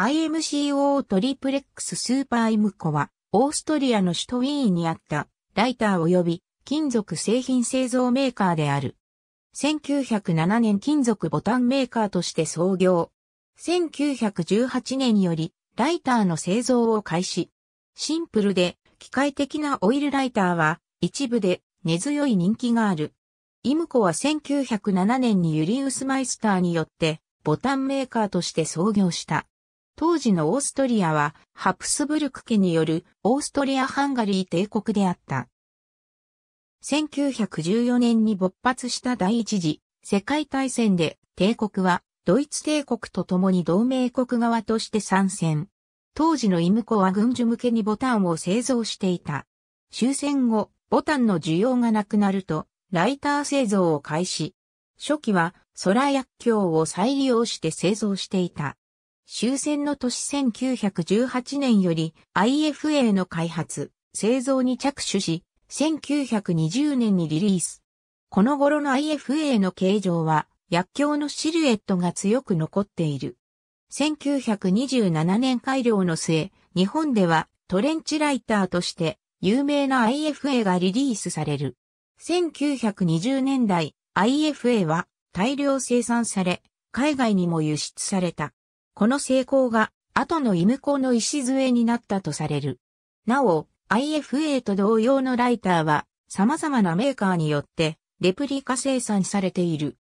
IMCO トリプレックススーパーイムコは、オーストリアの首都ウィーンにあった、ライター及び金属製品製造メーカーである。1907年金属ボタンメーカーとして創業。1918年より、ライターの製造を開始。シンプルで、機械的なオイルライターは、一部で根強い人気がある。イムコは1907年にユリウスマイスターによって、ボタンメーカーとして創業した。当時のオーストリアはハプスブルク家によるオーストリア・ハンガリー帝国であった。1914年に勃発した第一次世界大戦で帝国はドイツ帝国と共に同盟国側として参戦。当時のイムコは軍需向けにボタンを製造していた。終戦後、ボタンの需要がなくなると、ライター製造を開始。初期は、空薬莢を再利用して製造していた。終戦の年1918年より IFA の開発、製造に着手し、1920年にリリース。この頃の IFA の形状は、薬莢のシルエットが強く残っている。1927年改良の末、日本ではトレンチライターとして有名な IFA がリリースされる。1920年代、IFA は大量生産され、海外にも輸出された。この成功が後のイムコの礎になったとされる。なお、IFA と同様のライターは様々なメーカーによってレプリカ生産されている。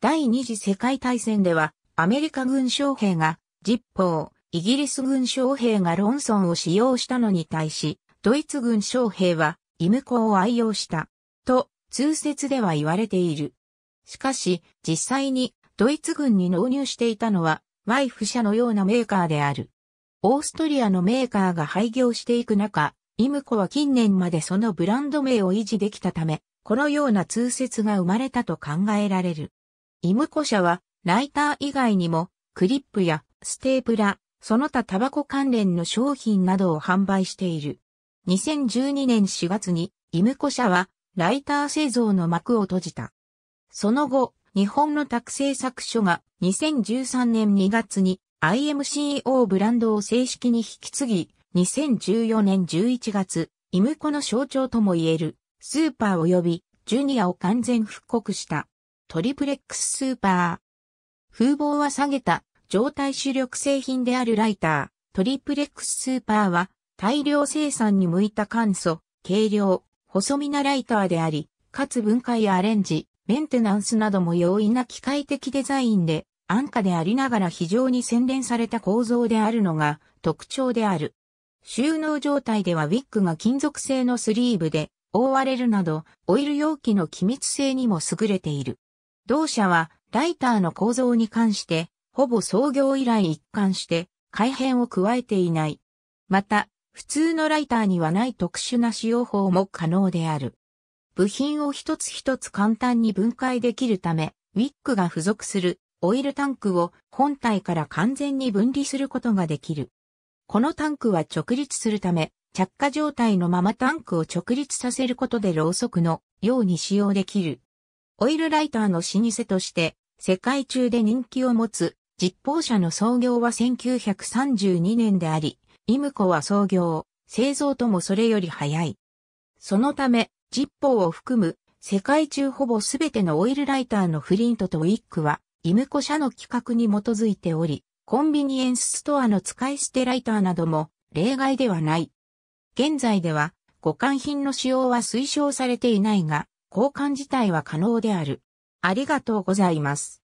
第二次世界大戦ではアメリカ軍将兵がジッポー、イギリス軍将兵がロンソンを使用したのに対し、ドイツ軍将兵はイムコを愛用した、と通説では言われている。しかし、実際にドイツ軍に納入していたのはワイフ社のようなメーカーである。オーストリアのメーカーが廃業していく中、イムコは近年までそのブランド名を維持できたため、このような通説が生まれたと考えられる。イムコ社は、ライター以外にも、クリップやステープラ、その他タバコ関連の商品などを販売している。2012年4月に、イムコ社は、ライター製造の幕を閉じた。その後、日本の拓製作所が2013年2月に IMCO ブランドを正式に引き継ぎ、2014年11月、イムコの象徴とも言える、スーパー及び、ジュニアを完全復刻した、トリプレックススーパー。風貌は下げた、状態主力製品であるライター、トリプレックススーパーは、大量生産に向いた簡素、軽量、細身なライターであり、かつ分解やアレンジ、メンテナンスなども容易な機械的デザインで安価でありながら非常に洗練された構造であるのが特徴である。収納状態ではウィッグが金属製のスリーブで覆われるなど、オイル容器の機密性にも優れている。同社はライターの構造に関して、ほぼ創業以来一貫して改変を加えていない。また、普通のライターにはない特殊な使用法も可能である。部品を一つ一つ簡単に分解できるため、ウィックが付属するオイルタンクを本体から完全に分離することができる。このタンクは直立するため、着火状態のままタンクを直立させることでろうそくのように使用できる。オイルライターの老舗として、世界中で人気を持つ、実報社の創業は1932年であり、イムコは創業、製造ともそれより早い。そのため、ジッポーを含む世界中ほぼすべてのオイルライターのフリントとウィックは、イムコ社の規格に基づいており、コンビニエンスストアの使い捨てライターなども例外ではない。現在では、互換品の使用は推奨されていないが、交換自体は可能である。ありがとうございます。